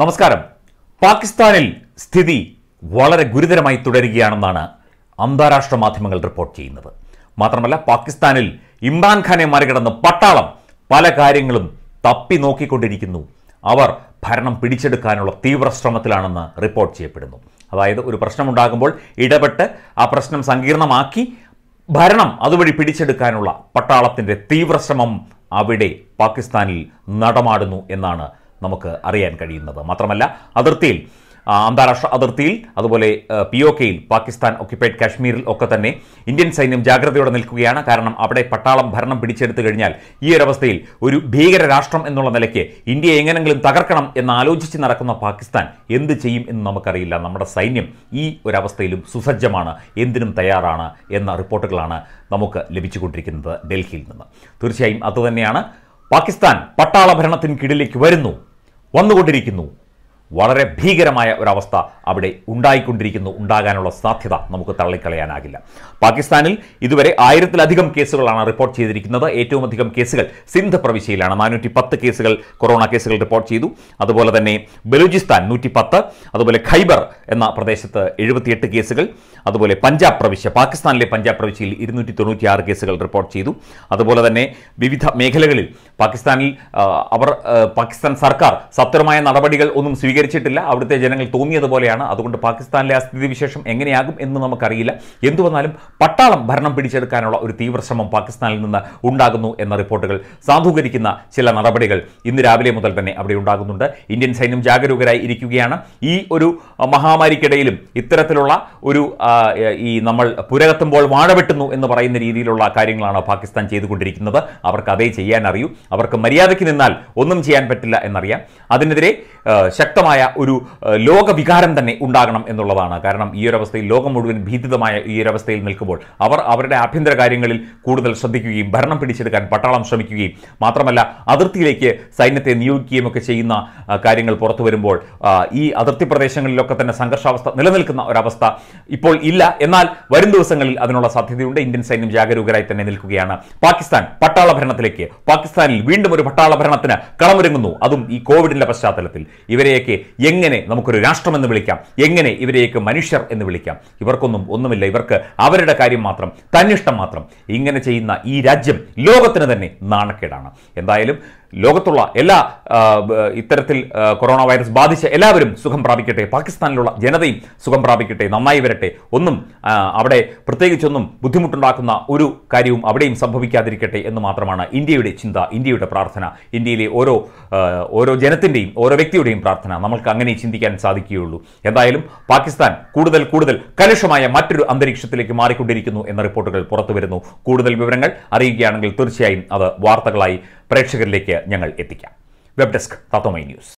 നമസ്കാരം പാകിസ്ഥാനിൽ സ്ഥിതി വളരെ ഗുരുതരമായി തുടരുകയാണെന്നാണ് അന്താരാഷ്ട്ര മാധ്യമങ്ങൾ റിപ്പോർട്ട് ചെയ്യുന്നത് മാത്രമല്ല പാകിസ്ഥാനിൽ ഇമ്രാൻഖാനെ മറികടന്ന് പട്ടാളം പല കാര്യങ്ങളും തപ്പി നോക്കിക്കൊണ്ടിരിക്കുന്നു അവർ ഭരണം പിടിച്ചെടുക്കാനുള്ള തീവ്ര ശ്രമത്തിലാണെന്ന് റിപ്പോർട്ട് ചെയ്യപ്പെടുന്നു അതായത് ഒരു പ്രശ്നമുണ്ടാകുമ്പോൾ ഇടപെട്ട് ആ പ്രശ്നം സങ്കീർണമാക്കി ഭരണം അതുവഴി പിടിച്ചെടുക്കാനുള്ള പട്ടാളത്തിൻ്റെ തീവ്രശ്രമം അവിടെ പാകിസ്ഥാനിൽ നടമാടുന്നു എന്നാണ് നമുക്ക് അറിയാൻ കഴിയുന്നത് മാത്രമല്ല അതിർത്തിയിൽ അന്താരാഷ്ട്ര അതിർത്തിയിൽ അതുപോലെ പി ഒ കെയിൽ പാകിസ്ഥാൻ ഒക്യുപ്പൈഡ് കാശ്മീരിൽ ഒക്കെ തന്നെ ഇന്ത്യൻ സൈന്യം ജാഗ്രതയോടെ നിൽക്കുകയാണ് കാരണം അവിടെ പട്ടാളം ഭരണം പിടിച്ചെടുത്തു കഴിഞ്ഞാൽ ഈ ഒരവസ്ഥയിൽ ഒരു ഭീകര രാഷ്ട്രം എന്നുള്ള നിലയ്ക്ക് ഇന്ത്യയെ എങ്ങനെങ്കിലും തകർക്കണം എന്ന് ആലോചിച്ച് നടക്കുന്ന പാകിസ്ഥാൻ എന്ത് ചെയ്യും എന്ന് നമുക്കറിയില്ല നമ്മുടെ സൈന്യം ഈ ഒരവസ്ഥയിലും സുസജ്ജമാണ് എന്തിനും തയ്യാറാണ് എന്ന റിപ്പോർട്ടുകളാണ് നമുക്ക് ലഭിച്ചുകൊണ്ടിരിക്കുന്നത് ഡൽഹിയിൽ നിന്ന് തീർച്ചയായും അതുതന്നെയാണ് പാകിസ്ഥാൻ പട്ടാള ഭരണത്തിന് കീഴിലേക്ക് വരുന്നു വന്നുകൊണ്ടിരിക്കുന്നു വളരെ ഭീകരമായ ഒരവസ്ഥ അവിടെ ഉണ്ടായിക്കൊണ്ടിരിക്കുന്നു ഉണ്ടാകാനുള്ള സാധ്യത നമുക്ക് തള്ളിക്കളയാനാകില്ല പാകിസ്ഥാനിൽ ഇതുവരെ ആയിരത്തിലധികം കേസുകളാണ് റിപ്പോർട്ട് ചെയ്തിരിക്കുന്നത് ഏറ്റവും അധികം കേസുകൾ സിന്ധ് പ്രവിശ്യയിലാണ് നാനൂറ്റി പത്ത് കേസുകൾ കൊറോണ കേസുകൾ റിപ്പോർട്ട് ചെയ്തു അതുപോലെ തന്നെ ബലൂചിസ്ഥാൻ നൂറ്റി പത്ത് അതുപോലെ ഖൈബർ എന്ന പ്രദേശത്ത് എഴുപത്തിയെട്ട് കേസുകൾ അതുപോലെ പഞ്ചാബ് പ്രവിശ്യ പാകിസ്ഥാനിലെ പഞ്ചാബ് പ്രവിശ്യയിൽ ഇരുന്നൂറ്റി തൊണ്ണൂറ്റിയാറ് കേസുകൾ റിപ്പോർട്ട് ചെയ്തു അതുപോലെ തന്നെ വിവിധ മേഖലകളിൽ പാകിസ്ഥാനിൽ അവർ പാകിസ്ഥാൻ സർക്കാർ സത്വരമായ നടപടികൾ ഒന്നും സ്വീകരിച്ചു സ്വീകരിച്ചിട്ടില്ല അവിടുത്തെ ജനങ്ങൾ തോന്നിയതുപോലെയാണ് അതുകൊണ്ട് പാകിസ്ഥാനിലെ ആ സ്ഥിതിവിശേഷം എങ്ങനെയാകും എന്ന് നമുക്കറിയില്ല എന്തു വന്നാലും പട്ടാളം ഭരണം പിടിച്ചെടുക്കാനുള്ള ഒരു തീവ്രശ്രമം പാകിസ്ഥാനിൽ നിന്ന് ഉണ്ടാകുന്നു എന്ന റിപ്പോർട്ടുകൾ സാധൂകരിക്കുന്ന ചില നടപടികൾ ഇന്ന് രാവിലെ മുതൽ തന്നെ അവിടെ ഉണ്ടാകുന്നുണ്ട് ഇന്ത്യൻ സൈന്യം ജാഗരൂകരായി ഇരിക്കുകയാണ് ഈ ഒരു മഹാമാരിക്കിടയിലും ഇത്തരത്തിലുള്ള ഒരു ഈ നമ്മൾ പുരകത്തുമ്പോൾ വാഴവെട്ടുന്നു എന്ന് പറയുന്ന രീതിയിലുള്ള കാര്യങ്ങളാണ് പാകിസ്ഥാൻ ചെയ്തുകൊണ്ടിരിക്കുന്നത് അവർക്ക് അതേ ചെയ്യാൻ അറിയൂ അവർക്ക് മര്യാദയ്ക്ക് നിന്നാൽ ഒന്നും ചെയ്യാൻ പറ്റില്ല എന്നറിയാം അതിനെതിരെ ശക്തമായ ഭീതിദമായ ഒരു ലോകവികാരം തന്നെ ഉണ്ടാകണം എന്നുള്ളതാണ് കാരണം ഈ ഒരു അവസ്ഥയിൽ ലോകം മുഴുവൻ ഭീതിതമായ ഈ ഒരു അവസ്ഥയിൽ നിൽക്കുമ്പോൾ അവർ അവരുടെ ആഭ്യന്തര കാര്യങ്ങളിൽ കൂടുതൽ ശ്രദ്ധിക്കുകയും ഭരണം പിടിച്ചെടുക്കാൻ പട്ടാളം ശ്രമിക്കുകയും മാത്രമല്ല അതിർത്തിയിലേക്ക് സൈന്യത്തെ നിയോഗിക്കുകയും ഒക്കെ ചെയ്യുന്ന കാര്യങ്ങൾ പുറത്തു വരുമ്പോൾ ഈ അതിർത്തി പ്രദേശങ്ങളിലൊക്കെ തന്നെ സംഘർഷാവസ്ഥ നിലനിൽക്കുന്ന ഒരവസ്ഥ ഇപ്പോൾ ഇല്ല എന്നാൽ വരും ദിവസങ്ങളിൽ അതിനുള്ള സാധ്യതയുണ്ട് ഇന്ത്യൻ സൈന്യം ജാഗരൂകരായി തന്നെ നിൽക്കുകയാണ് പാകിസ്ഥാൻ പട്ടാള ഭരണത്തിലേക്ക് പാകിസ്ഥാനിൽ വീണ്ടും ഒരു പട്ടാള ഭരണത്തിന് കളമൊരുങ്ങുന്നു അതും ഈ കോവിഡിന്റെ പശ്ചാത്തലത്തിൽ ഇവരെയൊക്കെ ഇവരെയൊക്കെ എങ്ങനെ നമുക്കൊരു രാഷ്ട്രമെന്ന് വിളിക്കാം എങ്ങനെ ഇവരെയൊക്കെ മനുഷ്യർ എന്ന് വിളിക്കാം ഇവർക്കൊന്നും ഒന്നുമില്ല ഇവർക്ക് അവരുടെ കാര്യം മാത്രം തന്നിഷ്ടം മാത്രം ഇങ്ങനെ ചെയ്യുന്ന ഈ രാജ്യം ലോകത്തിന് തന്നെ നാണക്കേടാണ് എന്തായാലും ലോകത്തുള്ള എല്ലാ ഇത്തരത്തിൽ കൊറോണ വൈറസ് ബാധിച്ച എല്ലാവരും സുഖം പ്രാപിക്കട്ടെ പാകിസ്ഥാനിലുള്ള ജനതയും സുഖം പ്രാപിക്കട്ടെ നന്നായി വരട്ടെ ഒന്നും അവിടെ പ്രത്യേകിച്ചൊന്നും ബുദ്ധിമുട്ടുണ്ടാക്കുന്ന ഒരു കാര്യവും അവിടെയും സംഭവിക്കാതിരിക്കട്ടെ എന്ന് മാത്രമാണ് ഇന്ത്യയുടെ ചിന്ത ഇന്ത്യയുടെ പ്രാർത്ഥന ഇന്ത്യയിലെ ഓരോ ഓരോ ജനത്തിൻ്റെയും ഓരോ വ്യക്തിയുടെയും പ്രാർത്ഥന നമ്മൾക്ക് അങ്ങനെ ചിന്തിക്കാൻ സാധിക്കുകയുള്ളൂ എന്തായാലും പാകിസ്ഥാൻ കൂടുതൽ കൂടുതൽ കലുഷമായ മറ്റൊരു അന്തരീക്ഷത്തിലേക്ക് മാറിക്കൊണ്ടിരിക്കുന്നു എന്ന റിപ്പോർട്ടുകൾ പുറത്തു വരുന്നു കൂടുതൽ വിവരങ്ങൾ അറിയുകയാണെങ്കിൽ തീർച്ചയായും അത് വാർത്തകളായി പ്രേക്ഷകരിലേക്ക് ഞങ്ങൾ എത്തിക്കാം വെബ് ഡെസ്ക് തത്തോമൈ ന്യൂസ്